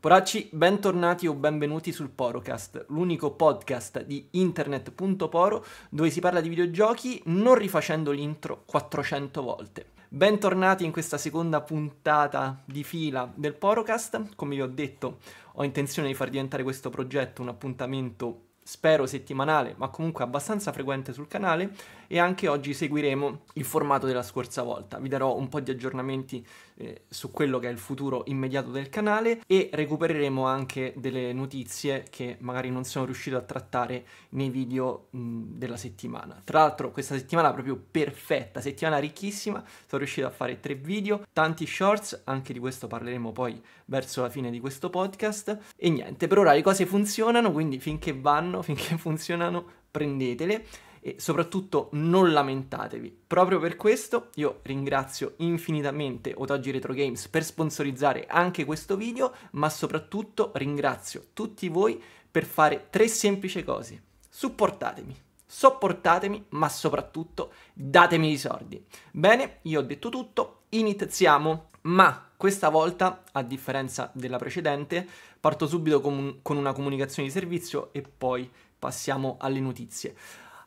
Poracci, bentornati o benvenuti sul Porocast, l'unico podcast di internet.poro dove si parla di videogiochi non rifacendo l'intro 400 volte. Bentornati in questa seconda puntata di fila del Porocast. Come vi ho detto, ho intenzione di far diventare questo progetto un appuntamento spero settimanale, ma comunque abbastanza frequente sul canale e anche oggi seguiremo il formato della scorsa volta. Vi darò un po' di aggiornamenti eh, su quello che è il futuro immediato del canale e recupereremo anche delle notizie che magari non sono riuscito a trattare nei video mh, della settimana. Tra l'altro questa settimana è proprio perfetta, settimana ricchissima, sono riuscito a fare tre video, tanti shorts, anche di questo parleremo poi verso la fine di questo podcast e niente, per ora le cose funzionano, quindi finché vanno, finché funzionano, prendetele e soprattutto non lamentatevi. Proprio per questo io ringrazio infinitamente Otaggi Retro Games per sponsorizzare anche questo video, ma soprattutto ringrazio tutti voi per fare tre semplici cose. Supportatemi sopportatemi, ma soprattutto datemi i soldi. Bene, io ho detto tutto, iniziamo. Ma questa volta, a differenza della precedente, parto subito con, un, con una comunicazione di servizio e poi passiamo alle notizie.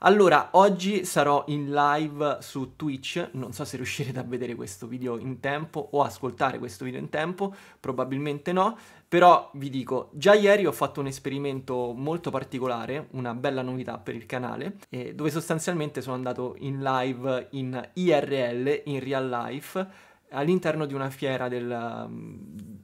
Allora, oggi sarò in live su Twitch, non so se riuscirete a vedere questo video in tempo o ascoltare questo video in tempo, probabilmente no, però vi dico, già ieri ho fatto un esperimento molto particolare, una bella novità per il canale, eh, dove sostanzialmente sono andato in live in IRL, in real life, all'interno di una fiera del, mm,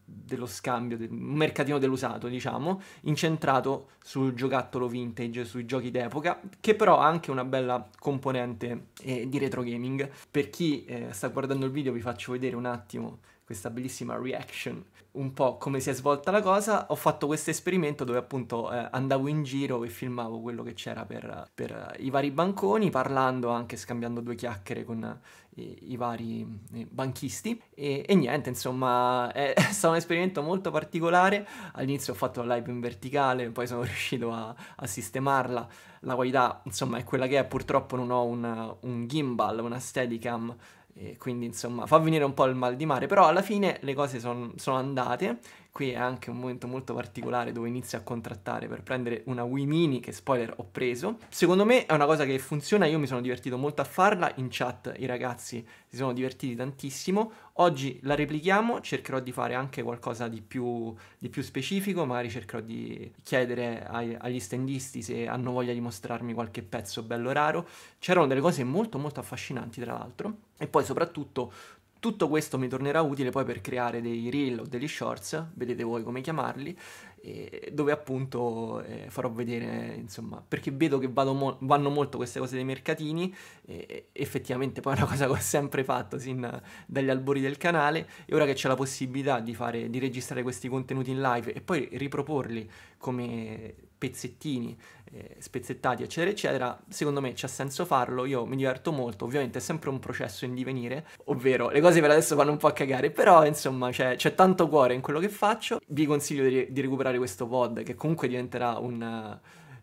dello scambio, del, un mercatino dell'usato, diciamo, incentrato sul giocattolo vintage, sui giochi d'epoca, che però ha anche una bella componente eh, di retro gaming. Per chi eh, sta guardando il video vi faccio vedere un attimo questa bellissima reaction un po' come si è svolta la cosa, ho fatto questo esperimento dove appunto eh, andavo in giro e filmavo quello che c'era per, per, i vari banconi, parlando anche, scambiando due chiacchiere con i, i vari eh, banchisti e, e niente, insomma è, è, stato un esperimento molto particolare, all'inizio ho fatto la live in verticale, poi sono riuscito a, a sistemarla, la qualità insomma è quella che è, purtroppo non ho una, un gimbal, una steadicam e quindi insomma fa venire un po' il mal di mare, però alla fine le cose son, sono andate Qui è anche un momento molto particolare dove inizia a contrattare per prendere una Wii Mini che spoiler ho preso. Secondo me è una cosa che funziona, io mi sono divertito molto a farla, in chat i ragazzi si sono divertiti tantissimo. Oggi la replichiamo, cercherò di fare anche qualcosa di più, di più specifico, magari cercherò di chiedere ai, agli standisti se hanno voglia di mostrarmi qualche pezzo bello raro. C'erano delle cose molto molto affascinanti tra l'altro e poi soprattutto tutto questo mi tornerà utile poi per creare dei reel o degli shorts, vedete voi come chiamarli, eh, dove appunto eh, farò vedere, insomma, perché vedo che mo- vanno molto queste cose dei mercatini, eh, effettivamente poi è una cosa che ho sempre fatto sin dagli albori del canale e ora che c'è la possibilità di, fare, di registrare questi contenuti in live e poi riproporli come pezzettini eh, spezzettati eccetera eccetera secondo me c'è senso farlo io mi diverto molto ovviamente è sempre un processo in divenire ovvero le cose per adesso vanno un po' a cagare però insomma c'è, c'è tanto cuore in quello che faccio vi consiglio di, di recuperare questo pod che comunque diventerà un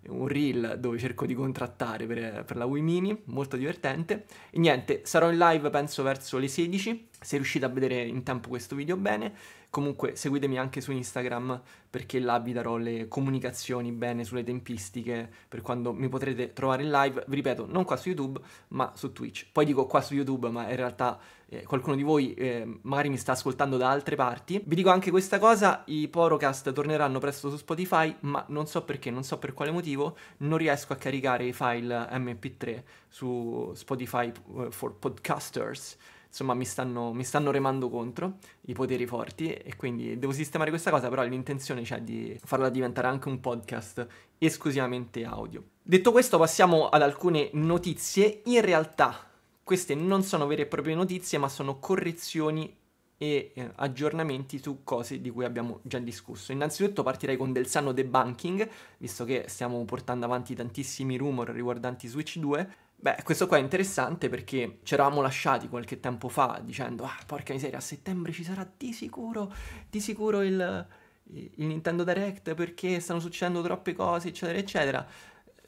un reel dove cerco di contrattare per, per, la Wii Mini, molto divertente. E niente, sarò in live penso verso le 16, se riuscite a vedere in tempo questo video bene. Comunque seguitemi anche su Instagram perché là vi darò le comunicazioni bene sulle tempistiche per quando mi potrete trovare in live. Vi ripeto, non qua su YouTube ma su Twitch. Poi dico qua su YouTube ma in realtà eh, qualcuno di voi eh, magari mi sta ascoltando da altre parti. Vi dico anche questa cosa, i Porocast torneranno presto su Spotify ma non so perché, non so per quale motivo, non riesco a caricare i file MP3 su Spotify eh, for Podcasters insomma mi stanno, mi stanno, remando contro i poteri forti e quindi devo sistemare questa cosa, però l'intenzione c'è di farla diventare anche un podcast esclusivamente audio. Detto questo passiamo ad alcune notizie, in realtà queste non sono vere e proprie notizie ma sono correzioni e eh, aggiornamenti su cose di cui abbiamo già discusso. Innanzitutto partirei con del sano debunking, visto che stiamo portando avanti tantissimi rumor riguardanti Switch 2 Beh, questo qua è interessante perché ci eravamo lasciati qualche tempo fa dicendo ah, porca miseria, a settembre ci sarà di sicuro, di sicuro il, il Nintendo Direct perché stanno succedendo troppe cose, eccetera, eccetera.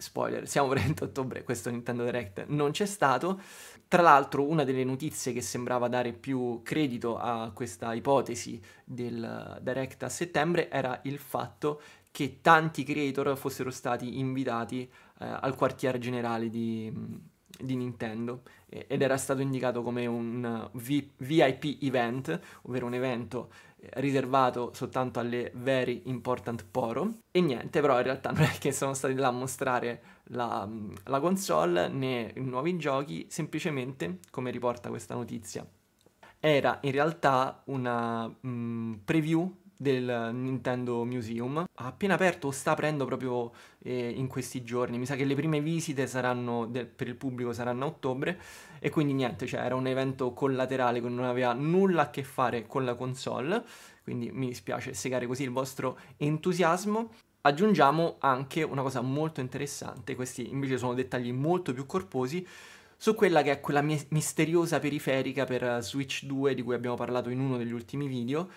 Spoiler, siamo veramente a ottobre, questo Nintendo Direct non c'è stato. Tra l'altro, una delle notizie che sembrava dare più credito a questa ipotesi del Direct a settembre era il fatto che tanti creator fossero stati invitati eh, al quartier generale di, mm, di, Nintendo ed era stato indicato come un eh, VIP event, ovvero un evento eh, riservato soltanto alle very important poro e niente però in realtà non è che sono stati là a mostrare la, mm, la console né i nuovi giochi semplicemente come riporta questa notizia era in realtà una mh, mm, preview del Nintendo Museum. Ha appena aperto, o sta aprendo proprio eh, in questi giorni. Mi sa che le prime visite saranno del, per il pubblico saranno a ottobre e quindi niente, cioè era un evento collaterale che non aveva nulla a che fare con la console, quindi mi dispiace segare così il vostro entusiasmo. Aggiungiamo anche una cosa molto interessante, questi invece sono dettagli molto più corposi, su quella che è quella misteriosa periferica per eh, Switch 2 di cui abbiamo parlato in uno degli ultimi video,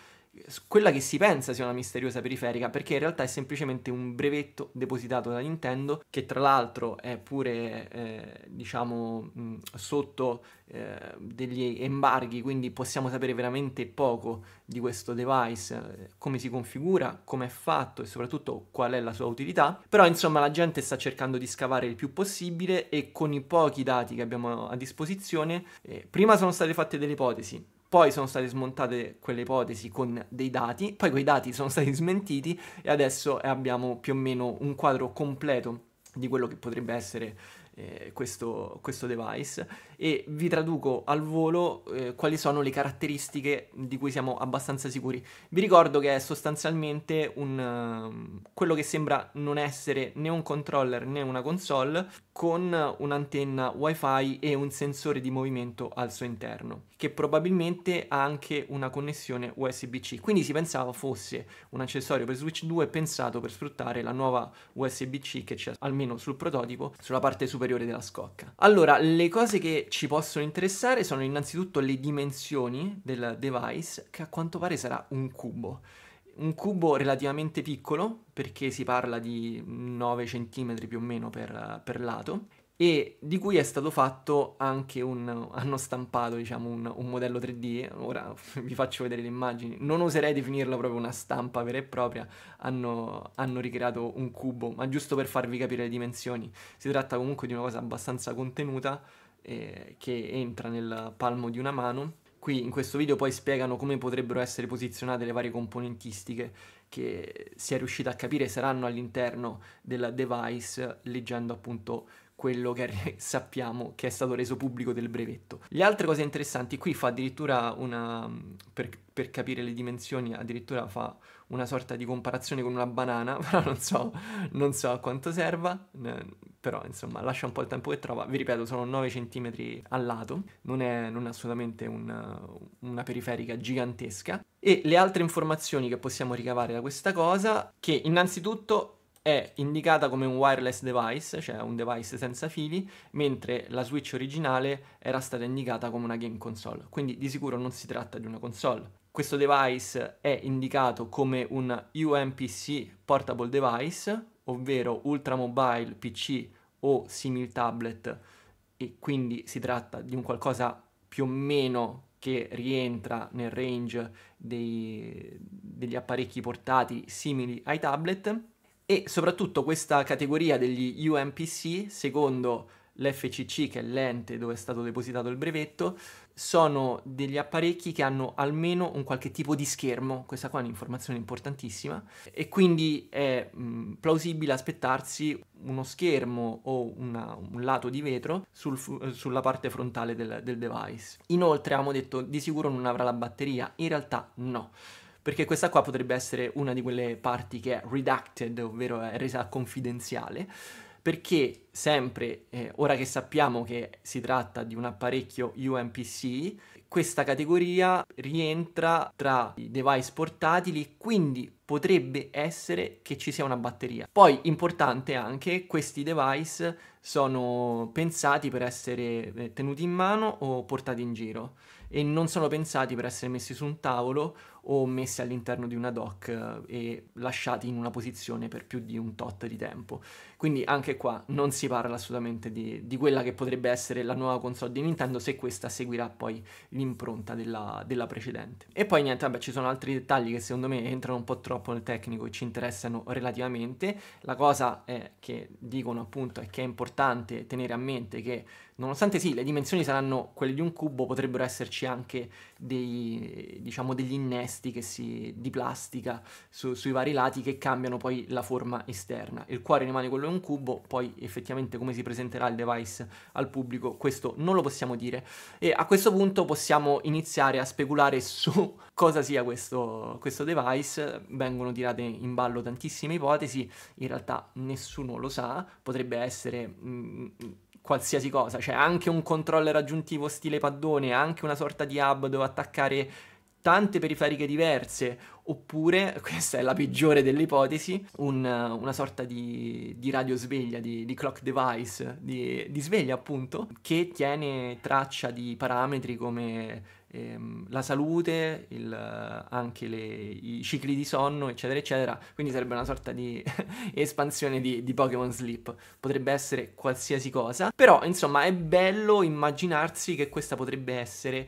quella che si pensa sia una misteriosa periferica, perché in realtà è semplicemente un brevetto depositato da Nintendo, che tra l'altro è pure, eh, diciamo, mh, mm, sotto eh, degli embarghi, quindi possiamo sapere veramente poco di questo device, eh, come si configura, come è fatto e soprattutto qual è la sua utilità. Però, insomma, la gente sta cercando di scavare il più possibile e con i pochi dati che abbiamo a disposizione, eh, prima sono state fatte delle ipotesi, poi sono state smontate quelle ipotesi con dei dati, poi quei dati sono stati smentiti e adesso abbiamo più o meno un quadro completo di quello che potrebbe essere eh, questo, questo device e vi traduco al volo eh, quali sono le caratteristiche di cui siamo abbastanza sicuri. Vi ricordo che è sostanzialmente un, uh, quello che sembra non essere né un controller né una console con un'antenna wifi e un sensore di movimento al suo interno che probabilmente ha anche una connessione USB-C quindi si pensava fosse un accessorio per Switch 2 pensato per sfruttare la nuova USB-C che c'è almeno sul prototipo sulla parte superiore della scocca allora le cose che ci possono interessare sono innanzitutto le dimensioni del device, che a quanto pare sarà un cubo. Un cubo relativamente piccolo, perché si parla di 9 cm più o meno per, per lato, e di cui è stato fatto anche un... hanno stampato diciamo un, un, modello 3D, ora vi faccio vedere le immagini, non oserei definirlo proprio una stampa vera e propria, hanno, hanno ricreato un cubo, ma giusto per farvi capire le dimensioni, si tratta comunque di una cosa abbastanza contenuta, eh, che entra nel palmo di una mano. Qui in questo video poi spiegano come potrebbero essere posizionate le varie componentistiche che si è riuscita a capire saranno all'interno del device leggendo appunto quello che sappiamo che è stato reso pubblico del brevetto. Le altre cose interessanti, qui fa addirittura una, per, per, capire le dimensioni, addirittura fa una sorta di comparazione con una banana, però non so, non so a quanto serva, però insomma lascia un po' il tempo che trova, vi ripeto sono 9 cm al lato, non è, non è assolutamente un, una periferica gigantesca e le altre informazioni che possiamo ricavare da questa cosa che innanzitutto è indicata come un wireless device, cioè un device senza fili, mentre la Switch originale era stata indicata come una game console, quindi di sicuro non si tratta di una console. Questo device è indicato come un UMPC portable device, ovvero Ultra Mobile PC o simil tablet e quindi si tratta di un qualcosa più o meno che rientra nel range dei, degli apparecchi portati simili ai tablet e soprattutto questa categoria degli UMPC, secondo l'FCC che è l'ente dove è stato depositato il brevetto, sono degli apparecchi che hanno almeno un qualche tipo di schermo, questa qua è un'informazione importantissima, e quindi è mh, mm, plausibile aspettarsi uno schermo o una, un lato di vetro sul, eh, sulla parte frontale del, del device. Inoltre abbiamo detto di sicuro non avrà la batteria, in realtà no perché questa qua potrebbe essere una di quelle parti che è redacted, ovvero è resa confidenziale perché sempre, eh, ora che sappiamo che si tratta di un apparecchio UMPC, questa categoria rientra tra i device portatili, quindi potrebbe essere che ci sia una batteria. Poi, importante anche, questi device sono pensati per essere eh, tenuti in mano o portati in giro e non sono pensati per essere messi su un tavolo o messi all'interno di una dock eh, e lasciati in una posizione per più di un tot di tempo. Quindi anche qua non si parla assolutamente di, di quella che potrebbe essere la nuova console di Nintendo se questa seguirà poi l'impronta della, della precedente. E poi niente, vabbè, ci sono altri dettagli che secondo me entrano un po' troppo nel tecnico e ci interessano relativamente. La cosa è che dicono appunto è che è importante tenere a mente che nonostante sì, le dimensioni saranno quelle di un cubo, potrebbero esserci anche dei, diciamo, degli innesti si, di plastica su, sui vari lati che cambiano poi la forma esterna. Il cuore rimane quello un cubo, poi effettivamente come si presenterà il device al pubblico, questo non lo possiamo dire. E a questo punto possiamo iniziare a speculare su cosa sia questo, questo device, vengono tirate in ballo tantissime ipotesi, in realtà nessuno lo sa, potrebbe essere... Mh, mm, qualsiasi cosa, cioè anche un controller aggiuntivo stile paddone, anche una sorta di hub dove attaccare tante periferiche diverse, oppure, questa è la peggiore delle ipotesi, un, una sorta di, di radio sveglia, di, di clock device, di, di, sveglia appunto, che tiene traccia di parametri come ehm, la salute, il, anche le, i cicli di sonno, eccetera, eccetera. Quindi sarebbe una sorta di espansione di, di Pokémon Sleep. Potrebbe essere qualsiasi cosa, però insomma è bello immaginarsi che questa potrebbe essere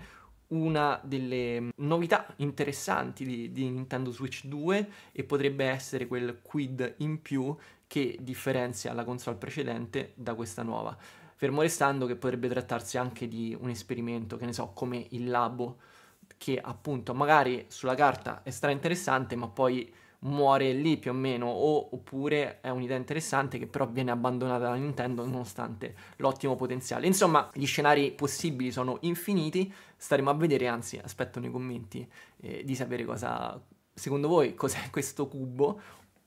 una delle mm, novità interessanti di, di, Nintendo Switch 2 e potrebbe essere quel quid in più che differenzia la console precedente da questa nuova. Fermo restando che potrebbe trattarsi anche di un esperimento, che ne so, come il labo, che appunto magari sulla carta è stra interessante, ma poi muore lì più o meno, o, oppure è un'idea interessante che però viene abbandonata da Nintendo nonostante l'ottimo potenziale. Insomma, gli scenari possibili sono infiniti, staremo a vedere, anzi aspetto nei commenti eh, di sapere cosa, secondo voi, cos'è questo cubo,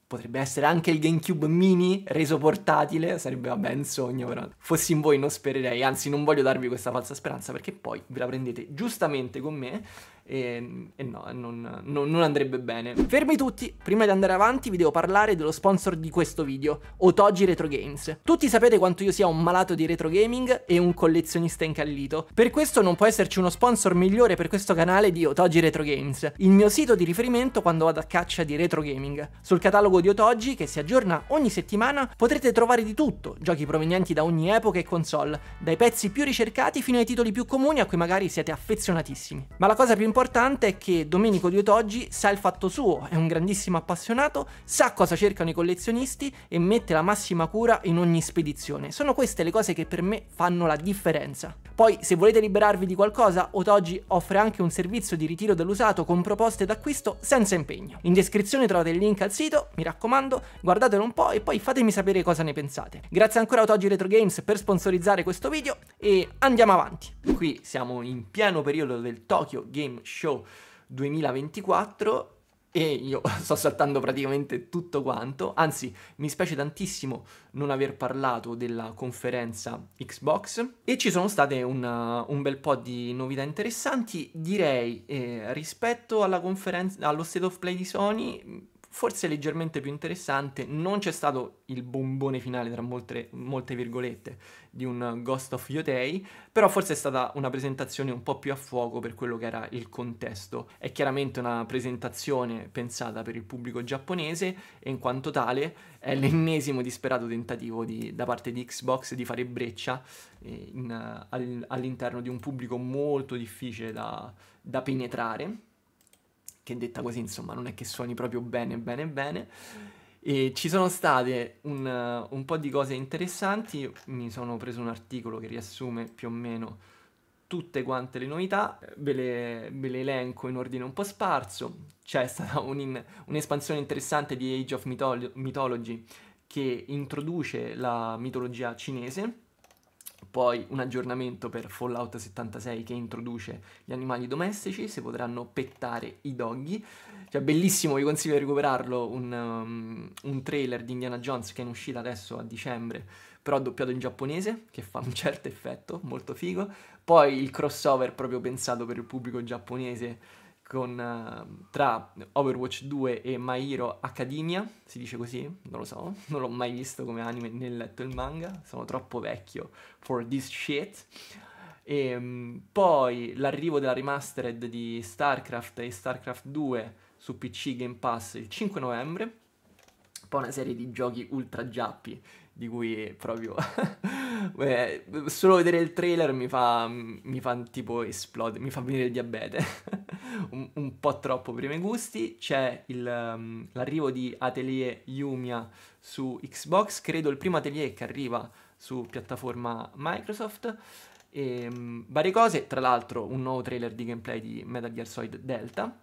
potrebbe essere anche il GameCube mini reso portatile, sarebbe vabbè un sogno però. Fossi in voi non spererei, anzi non voglio darvi questa falsa speranza perché poi ve la prendete giustamente con me e, e no, non, non, non andrebbe bene. Fermi tutti, prima di andare avanti vi devo parlare dello sponsor di questo video, Otogi Retro Games. Tutti sapete quanto io sia un malato di retro gaming e un collezionista incallito. Per questo non può esserci uno sponsor migliore per questo canale di Otogi Retro Games, il mio sito di riferimento quando vado a caccia di retro gaming. Sul catalogo di Otogi, che si aggiorna ogni settimana, potrete trovare di tutto, giochi provenienti da ogni epoca e console, dai pezzi più ricercati fino ai titoli più comuni a cui magari siete affezionatissimi. Ma la cosa più importante L'importante è che Domenico Diotoggi sa il fatto suo, è un grandissimo appassionato, sa cosa cercano i collezionisti e mette la massima cura in ogni spedizione. Sono queste le cose che per me fanno la differenza. Poi, se volete liberarvi di qualcosa, Otoggi offre anche un servizio di ritiro dell'usato con proposte d'acquisto senza impegno. In descrizione trovate il link al sito, mi raccomando, guardatelo un po' e poi fatemi sapere cosa ne pensate. Grazie ancora a Otoggi Retro Games per sponsorizzare questo video e andiamo avanti. Qui siamo in pieno periodo del Tokyo Game Show 2024 e io sto saltando praticamente tutto quanto, anzi mi spiace tantissimo non aver parlato della conferenza Xbox e ci sono state una, uh, un bel po' di novità interessanti, direi eh, rispetto alla conferenza, allo State of Play di Sony forse leggermente più interessante, non c'è stato il bombone finale tra molte, molte virgolette di un Ghost of Yotei, però forse è stata una presentazione un po' più a fuoco per quello che era il contesto. È chiaramente una presentazione pensata per il pubblico giapponese e in quanto tale è l'ennesimo disperato tentativo di, da parte di Xbox di fare breccia eh, in, all'interno di un pubblico molto difficile da, da penetrare che detta così, insomma, non è che suoni proprio bene, bene, bene. Mm. E ci sono state un, un po' di cose interessanti, mi sono preso un articolo che riassume più o meno tutte quante le novità, ve le, ve le elenco in ordine un po' sparso, c'è stata un, un'espansione interessante di Age of Mythology che introduce la mitologia cinese, poi un aggiornamento per Fallout 76 che introduce gli animali domestici, si potranno pettare i doggy. Cioè, bellissimo, vi consiglio di recuperarlo, un, um, un trailer di Indiana Jones che è in uscita adesso a dicembre, però doppiato in giapponese, che fa un certo effetto, molto figo. Poi il crossover proprio pensato per il pubblico giapponese con, uh, tra Overwatch 2 e My Hero Academia, si dice così? Non lo so, non l'ho mai visto come anime né letto il manga, sono troppo vecchio for this shit. E, um, poi l'arrivo della remastered di StarCraft e StarCraft 2 su PC Game Pass il 5 novembre, poi una serie di giochi ultra giappi di cui proprio Beh, solo vedere il trailer mi fa, mi fa tipo esplodere, mi fa venire il diabete, un, un, po' troppo per i miei gusti, c'è il, um, l'arrivo di Atelier Yumia su Xbox, credo il primo Atelier che arriva su piattaforma Microsoft, e um, varie cose, tra l'altro un nuovo trailer di gameplay di Metal Gear Solid Delta,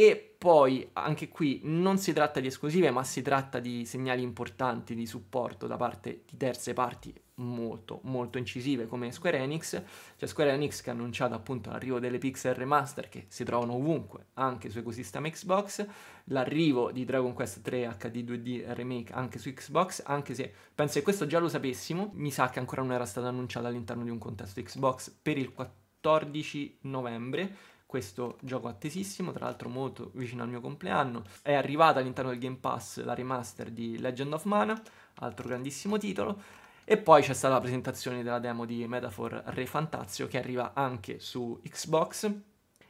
e poi anche qui non si tratta di esclusive, ma si tratta di segnali importanti di supporto da parte di terze parti molto molto incisive come Square Enix, cioè Square Enix che ha annunciato appunto l'arrivo delle Pixel Remaster che si trovano ovunque, anche su ecosistema Xbox, l'arrivo di Dragon Quest 3 HD2D Remake anche su Xbox, anche se penso che questo già lo sapessimo, mi sa che ancora non era stato annunciato all'interno di un contesto Xbox per il 14 novembre, questo gioco attesissimo, tra l'altro molto vicino al mio compleanno. È arrivata all'interno del Game Pass la remaster di Legend of Mana, altro grandissimo titolo. E poi c'è stata la presentazione della demo di Metaphor Re Fantazio che arriva anche su Xbox.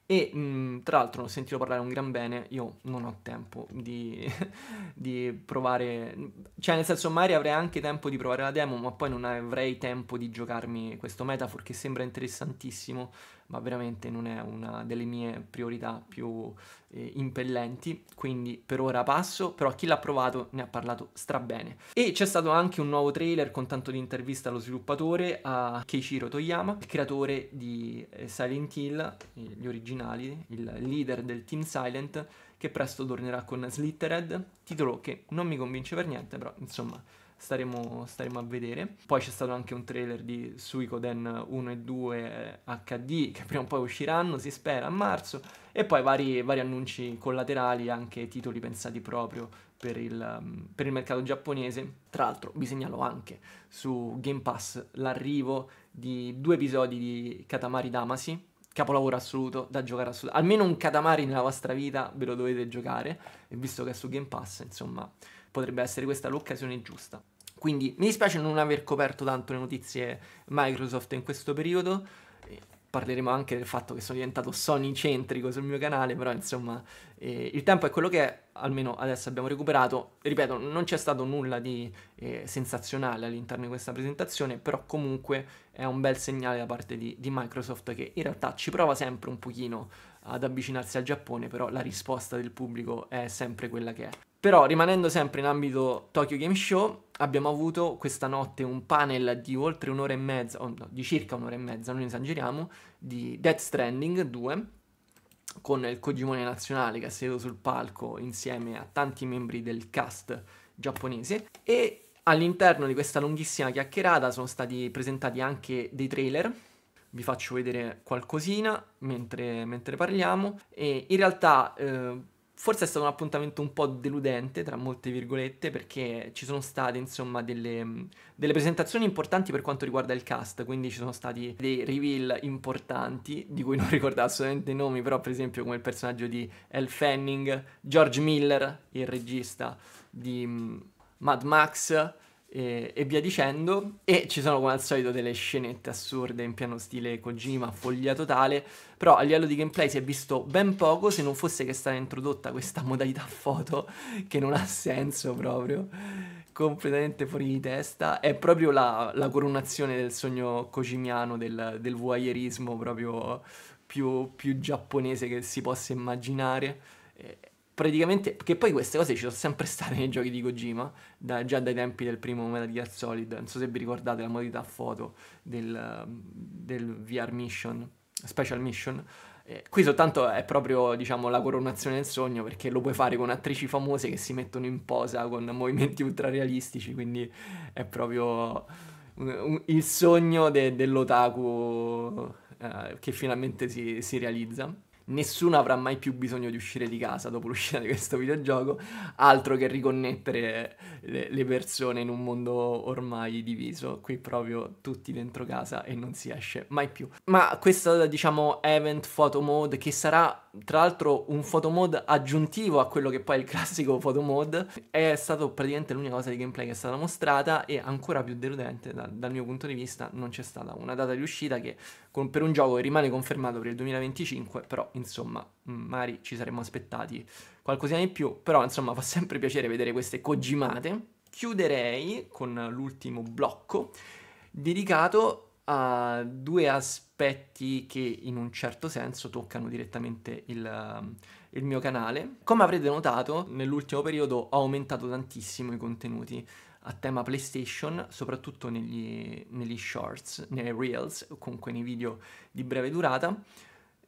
E mh, mm, tra l'altro ho sentito parlare un gran bene, io non ho tempo di, di provare, cioè nel senso magari avrei anche tempo di provare la demo, ma poi non avrei tempo di giocarmi questo Metaphor che sembra interessantissimo ma veramente non è una delle mie priorità più eh, impellenti, quindi per ora passo, però chi l'ha provato ne ha parlato strabene. E c'è stato anche un nuovo trailer con tanto di intervista allo sviluppatore a Keiichiro Toyama, il creatore di eh, Silent Hill, eh, gli originali, il leader del team Silent, che presto tornerà con Slittered, titolo che non mi convince per niente, però insomma staremo, staremo a vedere. Poi c'è stato anche un trailer di Suicoden 1 e 2 eh, HD che prima o poi usciranno, si spera, a marzo, e poi vari, vari annunci collaterali, anche titoli pensati proprio per il, mm, per il mercato giapponese. Tra l'altro vi segnalo anche su Game Pass l'arrivo di due episodi di Katamari Damasi, capolavoro assoluto da giocare assolutamente. Almeno un Katamari nella vostra vita ve lo dovete giocare. E visto che è su Game Pass, insomma, potrebbe essere questa l'occasione giusta. Quindi mi dispiace non aver coperto tanto le notizie Microsoft in questo periodo, eh, parleremo anche del fatto che sono diventato Sony centrico sul mio canale, però insomma eh, il tempo è quello che è, almeno adesso abbiamo recuperato, ripeto non c'è stato nulla di eh, sensazionale all'interno di questa presentazione, però comunque è un bel segnale da parte di, di, Microsoft che in realtà ci prova sempre un pochino ad avvicinarsi al Giappone, però la risposta del pubblico è sempre quella che è. Però rimanendo sempre in ambito Tokyo Game Show, abbiamo avuto questa notte un panel di oltre un'ora e mezza, oh no, di circa un'ora e mezza, non esageriamo, di Death Stranding 2, con il Kojimone nazionale che ha seduto sul palco insieme a tanti membri del cast giapponese e all'interno di questa lunghissima chiacchierata sono stati presentati anche dei trailer vi faccio vedere qualcosina mentre, mentre parliamo e in realtà eh, forse è stato un appuntamento un po' deludente, tra molte virgolette, perché ci sono state, insomma, delle, delle, presentazioni importanti per quanto riguarda il cast, quindi ci sono stati dei reveal importanti, di cui non ricordavo assolutamente i nomi, però per esempio come il personaggio di Elle Fanning, George Miller, il regista di Mad Max, e, e, via dicendo. E ci sono come al solito delle scenette assurde in piano stile Kojima, follia totale. Però a livello di gameplay si è visto ben poco se non fosse che è stata introdotta questa modalità foto che non ha senso proprio. Completamente fuori di testa. È proprio la, la coronazione del sogno kojimiano, del, del voyeurismo proprio più, più giapponese che si possa immaginare praticamente, che poi queste cose ci sono sempre state nei giochi di Kojima, da, già dai tempi del primo Metal Gear Solid, non so se vi ricordate la modalità foto del, del VR Mission, Special Mission, eh, qui soltanto è proprio, diciamo, la coronazione del sogno, perché lo puoi fare con attrici famose che si mettono in posa con movimenti ultrarealistici, quindi è proprio un, un, il sogno de, dell'otaku eh, che finalmente si, si realizza nessuno avrà mai più bisogno di uscire di casa dopo l'uscita di questo videogioco, altro che riconnettere le persone in un mondo ormai diviso, qui proprio tutti dentro casa e non si esce mai più. Ma questo diciamo event photo mode che sarà tra l'altro un photomod aggiuntivo a quello che poi è il classico photomod, è stato praticamente l'unica cosa di gameplay che è stata mostrata e ancora più deludente da, dal mio punto di vista non c'è stata una data di uscita che con, per un gioco che rimane confermato per il 2025, però insomma mm, magari ci saremmo aspettati qualcosina di più, però insomma fa sempre piacere vedere queste cogimate. Chiuderei con l'ultimo blocco dedicato ha due aspetti che in un certo senso toccano direttamente il, ehm, il mio canale. Come avrete notato, nell'ultimo periodo ho aumentato tantissimo i contenuti a tema PlayStation, soprattutto negli, negli shorts, nei reels o comunque nei video di breve durata.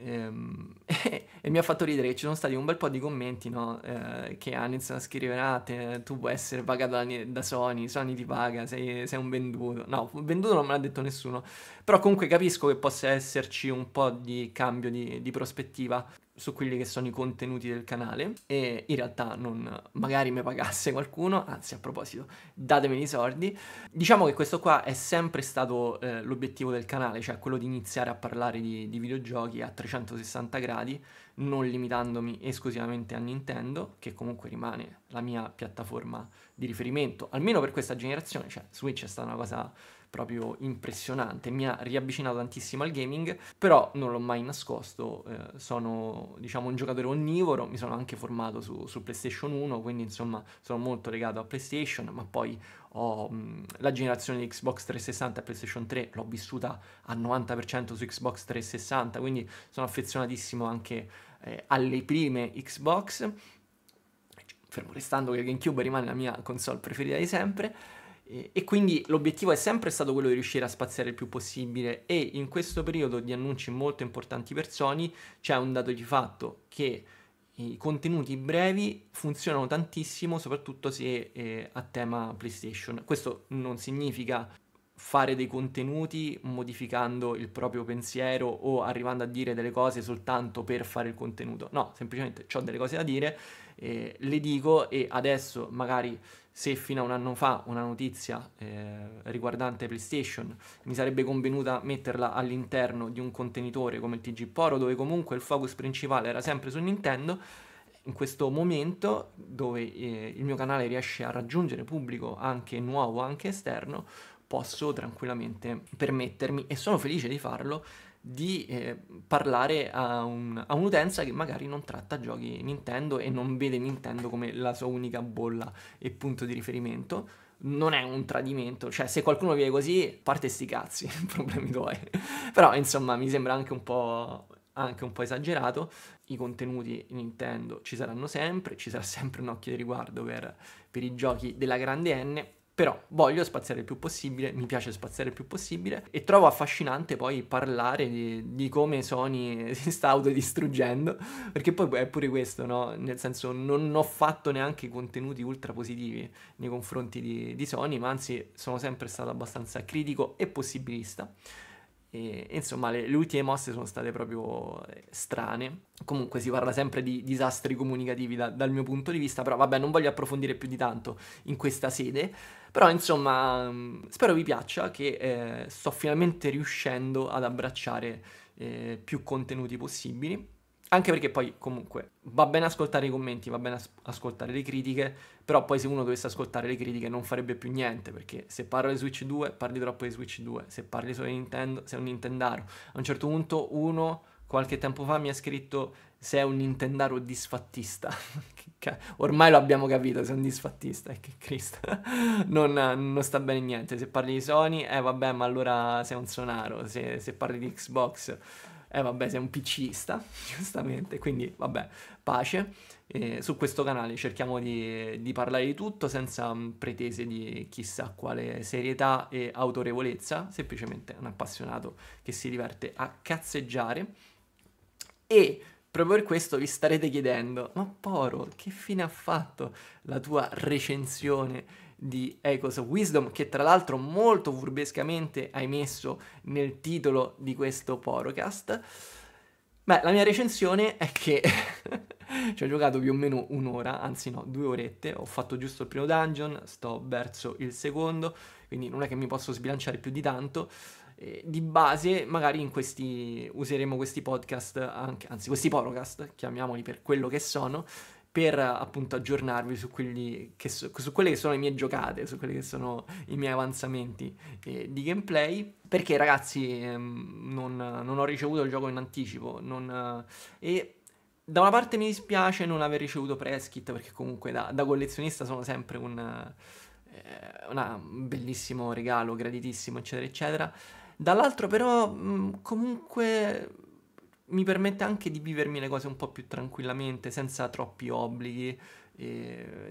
Ehm, e, e, mi ha fatto ridere che ci sono stati un bel po' di commenti no? eh, che hanno iniziato a scrivere: ah, te, tu puoi essere pagato da, da, Sony, Sony ti paga, sei, sei un venduto. No, venduto non me l'ha detto nessuno, però comunque capisco che possa esserci un po' di cambio di, di prospettiva su quelli che sono i contenuti del canale e in realtà non magari mi pagasse qualcuno, anzi a proposito datemi i soldi. Diciamo che questo qua è sempre stato eh, l'obiettivo del canale, cioè quello di iniziare a parlare di, di videogiochi a 360 gradi, non limitandomi esclusivamente a Nintendo, che comunque rimane la mia piattaforma di riferimento, almeno per questa generazione, cioè Switch è stata una cosa proprio impressionante, mi ha riavvicinato tantissimo al gaming, però non l'ho mai nascosto, eh, sono diciamo un giocatore onnivoro, mi sono anche formato su, su, PlayStation 1, quindi insomma sono molto legato a PlayStation, ma poi ho mh, mm, la generazione di Xbox 360 e PlayStation 3, l'ho vissuta al 90% su Xbox 360, quindi sono affezionatissimo anche eh, alle prime Xbox, fermo restando che GameCube rimane la mia console preferita di sempre. E, e quindi l'obiettivo è sempre stato quello di riuscire a spaziare il più possibile e in questo periodo di annunci molto importanti per Sony c'è un dato di fatto che i contenuti brevi funzionano tantissimo, soprattutto se eh, a tema PlayStation. Questo non significa fare dei contenuti modificando il proprio pensiero o arrivando a dire delle cose soltanto per fare il contenuto. No, semplicemente ho delle cose da dire, eh, le dico e adesso magari se fino a un anno fa una notizia eh, riguardante PlayStation mi sarebbe convenuta metterla all'interno di un contenitore come il TG Poro dove comunque il focus principale era sempre su Nintendo, in questo momento dove eh, il mio canale riesce a raggiungere pubblico anche nuovo, anche esterno, posso tranquillamente permettermi e sono felice di farlo di eh, parlare a, un, a, un'utenza che magari non tratta giochi Nintendo e non vede Nintendo come la sua unica bolla e punto di riferimento. Non è un tradimento, cioè se qualcuno viene così, parte sti cazzi, problemi tuoi. Però insomma mi sembra anche un po' anche un po' esagerato. I contenuti Nintendo ci saranno sempre, ci sarà sempre un occhio di riguardo per, per i giochi della grande N però voglio spaziare il più possibile, mi piace spaziare il più possibile e trovo affascinante poi parlare di, di come Sony si sta autodistruggendo, perché poi è pure questo, no? Nel senso non ho fatto neanche contenuti ultra positivi nei confronti di, di Sony, ma anzi sono sempre stato abbastanza critico e possibilista. E, insomma, le, le, ultime mosse sono state proprio eh, strane. Comunque si parla sempre di disastri comunicativi da, dal mio punto di vista, però vabbè, non voglio approfondire più di tanto in questa sede. Però insomma mm, spero vi piaccia che eh, sto finalmente riuscendo ad abbracciare eh, più contenuti possibili. Anche perché poi comunque va bene ascoltare i commenti, va bene as- ascoltare le critiche, però poi se uno dovesse ascoltare le critiche non farebbe più niente, perché se parlo di Switch 2 parli troppo di Switch 2, se parli solo di Nintendo sei un Nintendaro. A un certo punto uno qualche tempo fa mi ha scritto se è un Nintendaro disfattista. Ormai lo abbiamo capito, sei un disfattista, e che Cristo, non, non, sta bene niente. Se parli di Sony, eh vabbè, ma allora sei un sonaro, se, se parli di Xbox, eh vabbè, sei un PCista, giustamente, quindi vabbè, pace. Eh, su questo canale cerchiamo di, di parlare di tutto senza mm, pretese di chissà quale serietà e autorevolezza, semplicemente un appassionato che si diverte a cazzeggiare. E Proprio per questo vi starete chiedendo, ma Poro, che fine ha fatto la tua recensione di Echoes of Wisdom, che tra l'altro molto furbescamente hai messo nel titolo di questo podcast? Beh, la mia recensione è che ci ho giocato più o meno un'ora, anzi no, due orette, ho fatto giusto il primo dungeon, sto verso il secondo, quindi non è che mi posso sbilanciare più di tanto, eh, di base magari in questi useremo questi podcast, anche, anzi questi podcast, chiamiamoli per quello che sono, per appunto aggiornarvi su, che so, su, quelle che sono le mie giocate, su quelli che sono i miei avanzamenti eh, di gameplay. Perché ragazzi ehm, non, non, ho ricevuto il gioco in anticipo non, eh, e da una parte mi dispiace non aver ricevuto preskit perché comunque da, da collezionista sono sempre un eh, bellissimo regalo, graditissimo eccetera eccetera Dall'altro però comunque mi permette anche di vivermi le cose un po' più tranquillamente, senza troppi obblighi,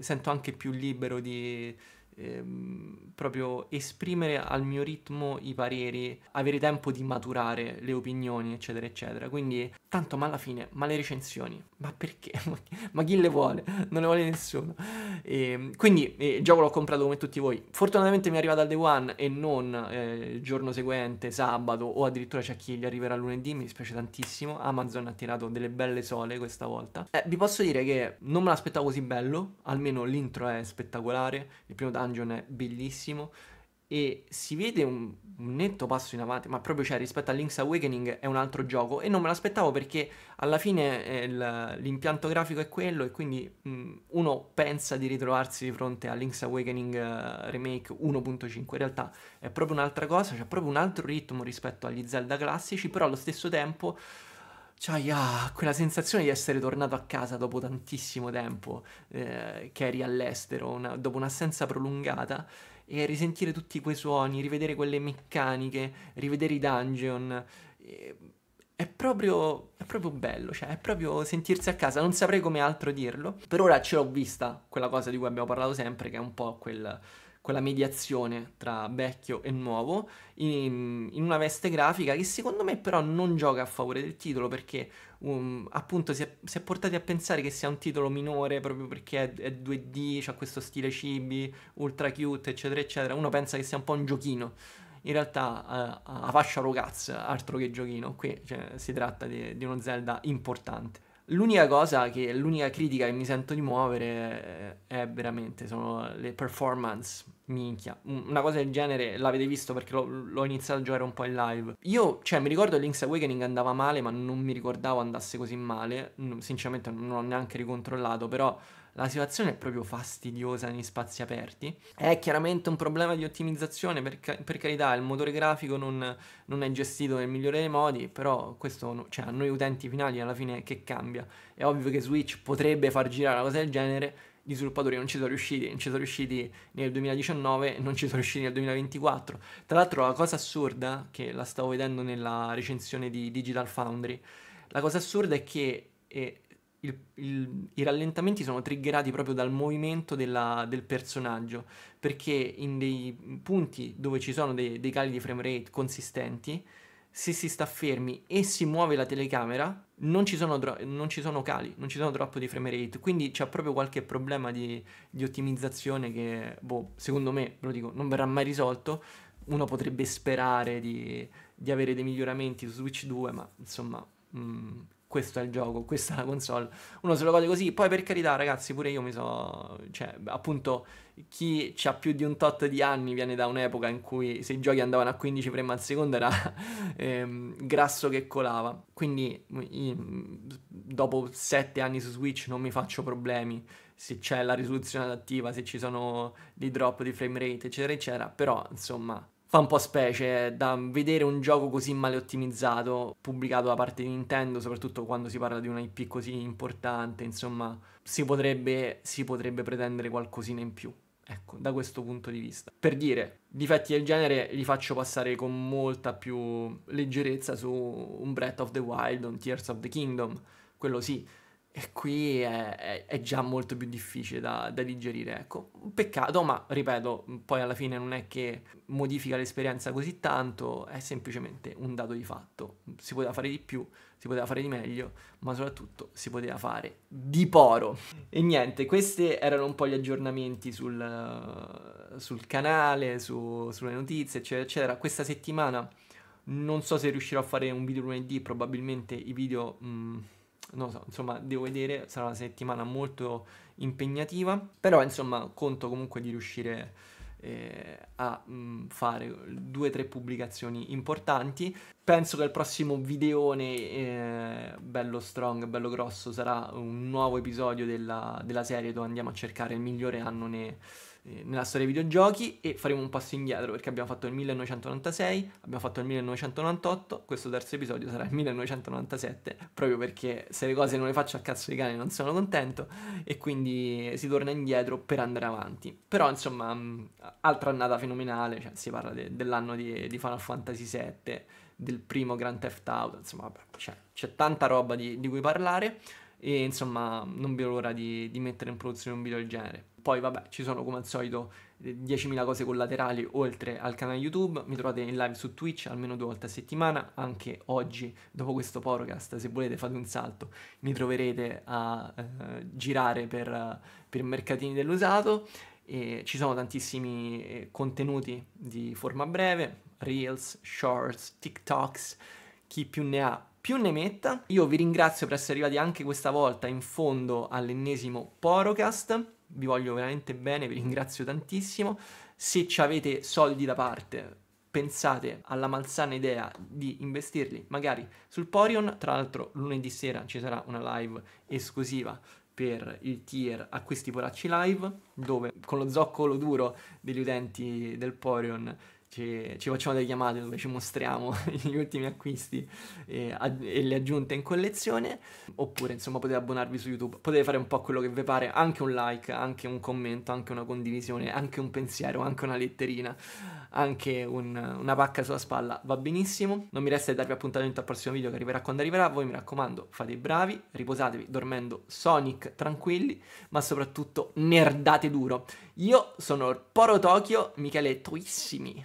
sento anche più libero di Ehm, proprio esprimere al mio ritmo i pareri, avere tempo di maturare le opinioni, eccetera, eccetera. Quindi, tanto, ma alla fine, ma le recensioni, ma perché? ma chi le vuole? Non le vuole nessuno. E, ehm, quindi, eh, il gioco l'ho comprato come tutti voi. Fortunatamente mi è arrivato al day one e non eh, il giorno seguente, sabato, o addirittura c'è chi gli arriverà lunedì, mi dispiace tantissimo. Amazon ha tirato delle belle sole questa volta. Eh, vi posso dire che non me l'aspettavo così bello, almeno l'intro è spettacolare, il primo dungeon dungeon è bellissimo e si vede un, un netto passo in avanti, ma proprio cioè, rispetto a Link's Awakening è un altro gioco e non me l'aspettavo perché alla fine il, l'impianto grafico è quello e quindi mh, uno pensa di ritrovarsi di fronte a Link's Awakening uh, Remake 1.5, in realtà è proprio un'altra cosa, c'è cioè proprio un altro ritmo rispetto agli Zelda classici, però allo stesso tempo cioè, yeah, quella sensazione di essere tornato a casa dopo tantissimo tempo eh, che eri all'estero, una, dopo un'assenza prolungata, e risentire tutti quei suoni, rivedere quelle meccaniche, rivedere i dungeon. Eh, è, proprio, è proprio bello, cioè, è proprio sentirsi a casa, non saprei come altro dirlo. Per ora ce l'ho vista, quella cosa di cui abbiamo parlato sempre, che è un po' quel quella mediazione tra vecchio e nuovo, in, in, una veste grafica che secondo me però non gioca a favore del titolo perché um, appunto si è, si è, portati a pensare che sia un titolo minore proprio perché è, è 2D, ha questo stile cibi, ultra cute, eccetera, eccetera. Uno pensa che sia un po' un giochino in realtà eh, a, a fascia rogazza, altro che giochino, qui cioè, si tratta di, di uno Zelda importante. L'unica cosa che, l'unica critica che mi sento di muovere eh, è veramente, sono le performance, minchia. Una cosa del genere l'avete visto perché l'ho, l'ho iniziato a giocare un po' in live. Io, cioè, mi ricordo che Link's Awakening andava male, ma non mi ricordavo andasse così male. Sinceramente non l'ho neanche ricontrollato, però la situazione è proprio fastidiosa negli spazi aperti. È chiaramente un problema di ottimizzazione, per, per carità, il motore grafico non, non, è gestito nel migliore dei modi, però questo cioè, a noi utenti finali alla fine che cambia? È ovvio che Switch potrebbe far girare una cosa del genere, gli sviluppatori non ci sono riusciti, non ci sono riusciti nel 2019, non ci sono riusciti nel 2024. Tra l'altro la cosa assurda, che la stavo vedendo nella recensione di Digital Foundry, la cosa assurda è che... Eh, il, il, i rallentamenti sono triggerati proprio dal movimento della, del personaggio, perché in dei punti dove ci sono dei, dei cali di frame rate consistenti, se si sta fermi e si muove la telecamera, non ci sono, dro- non ci sono cali, non ci sono troppo di frame rate, quindi c'è proprio qualche problema di, di ottimizzazione che, boh, secondo me, ve lo dico, non verrà mai risolto. Uno potrebbe sperare di, di avere dei miglioramenti su Switch 2, ma insomma... Mh, mm, questo è il gioco, questa è la console. Uno se lo gode così. Poi, per carità, ragazzi, pure io mi so. Cioè, appunto, chi ha più di un tot di anni viene da un'epoca in cui se i giochi andavano a 15 frame al secondo era ehm, grasso che colava. Quindi, dopo 7 anni su Switch, non mi faccio problemi se c'è la risoluzione adattiva, se ci sono dei drop di frame rate, eccetera, eccetera. Però, insomma, Fa un po' specie da vedere un gioco così male ottimizzato, pubblicato da parte di Nintendo, soprattutto quando si parla di una IP così importante, insomma, si potrebbe, si potrebbe pretendere qualcosina in più. Ecco, da questo punto di vista. Per dire, difetti del genere li faccio passare con molta più leggerezza su un Breath of the Wild, un Tears of the Kingdom, quello sì, e qui è, è, è già molto più difficile da, da, digerire, ecco. Peccato, ma ripeto, poi alla fine non è che modifica l'esperienza così tanto, è semplicemente un dato di fatto. Si poteva fare di più, si poteva fare di meglio, ma soprattutto si poteva fare di poro. E niente, questi erano un po' gli aggiornamenti sul, sul canale, su, sulle notizie, eccetera, eccetera. Questa settimana non so se riuscirò a fare un video lunedì, probabilmente i video... Mh, mm, non so, insomma, devo vedere, sarà una settimana molto impegnativa, però insomma conto comunque di riuscire eh, a mh, mm, fare due o tre pubblicazioni importanti. Penso che il prossimo videone eh, bello strong, bello grosso sarà un nuovo episodio della, della serie dove andiamo a cercare il migliore anno ne eh, nella storia dei videogiochi e faremo un passo indietro perché abbiamo fatto il 1996, abbiamo fatto il 1998, questo terzo episodio sarà il 1997 proprio perché se le cose non le faccio a cazzo di cane non sono contento e quindi si torna indietro per andare avanti. Però insomma, mm, altra annata fenomenale, cioè si parla de- dell'anno di, di Final Fantasy VII, del primo Grand Theft Auto, insomma vabbè, c'è, c'è tanta roba di, di, cui parlare e insomma non vedo l'ora di, di mettere in produzione un video del genere. Poi vabbè, ci sono come al solito 10.000 cose collaterali oltre al canale YouTube, mi trovate in live su Twitch almeno due volte a settimana, anche oggi dopo questo podcast se volete fate un salto, mi troverete a eh, girare per, per mercatini dell'usato, e ci sono tantissimi eh, contenuti di forma breve, reels, shorts, TikToks, chi più ne ha più ne metta. Io vi ringrazio per essere arrivati anche questa volta in fondo all'ennesimo podcast vi voglio veramente bene, vi ringrazio tantissimo. Se ci avete soldi da parte, pensate alla malsana idea di investirli magari sul Porion. Tra l'altro lunedì sera ci sarà una live esclusiva per il tier a questi poracci live, dove con lo zoccolo duro degli utenti del Porion ci, ci, facciamo delle chiamate dove ci mostriamo gli ultimi acquisti e, eh, e, le aggiunte in collezione, oppure insomma potete abbonarvi su YouTube, potete fare un po' quello che vi pare, anche un like, anche un commento, anche una condivisione, anche un pensiero, anche una letterina, anche un, una pacca sulla spalla, va benissimo. Non mi resta di darvi appuntamento al prossimo video che arriverà quando arriverà, voi mi raccomando fate i bravi, riposatevi dormendo Sonic tranquilli, ma soprattutto nerdate duro. Io sono Poro Tokyo, Michele Tuissimi.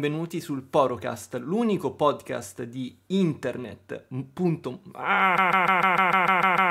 benvenuti sul Porocast, l'unico podcast di internet. Punto. Ah,